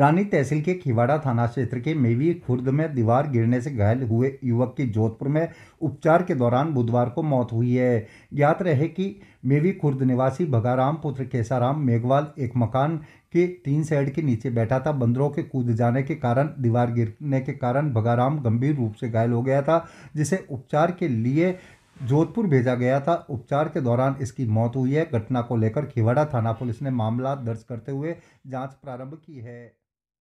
रानी तहसील के खिवाड़ा थाना क्षेत्र के मेवी खुर्द में दीवार गिरने से घायल हुए युवक की जोधपुर में उपचार के दौरान बुधवार को मौत हुई है ज्ञात रहे कि मेवी खुर्द निवासी भगाराम पुत्र केसाराम मेघवाल एक मकान के तीन साइड के नीचे बैठा था बंदरों के कूद जाने के कारण दीवार गिरने के कारण भगाराम गंभीर रूप से घायल हो गया था जिसे उपचार के लिए जोधपुर भेजा गया था उपचार के दौरान इसकी मौत हुई है घटना को लेकर खिवाड़ा थाना पुलिस ने मामला दर्ज करते हुए जांच प्रारंभ की है